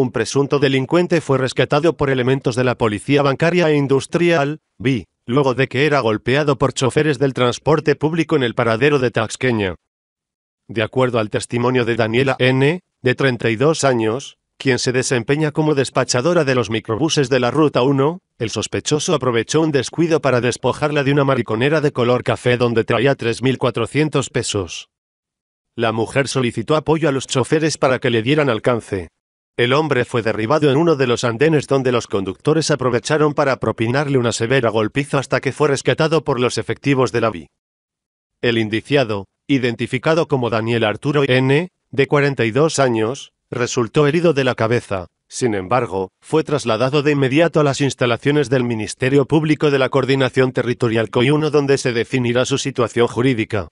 un presunto delincuente fue rescatado por elementos de la policía bancaria e industrial, B, luego de que era golpeado por choferes del transporte público en el paradero de Taxqueña. De acuerdo al testimonio de Daniela N., de 32 años, quien se desempeña como despachadora de los microbuses de la Ruta 1, el sospechoso aprovechó un descuido para despojarla de una mariconera de color café donde traía 3.400 pesos. La mujer solicitó apoyo a los choferes para que le dieran alcance, el hombre fue derribado en uno de los andenes donde los conductores aprovecharon para propinarle una severa golpiza hasta que fue rescatado por los efectivos de la VI. El indiciado, identificado como Daniel Arturo N., de 42 años, resultó herido de la cabeza. Sin embargo, fue trasladado de inmediato a las instalaciones del Ministerio Público de la Coordinación Territorial COI1 donde se definirá su situación jurídica.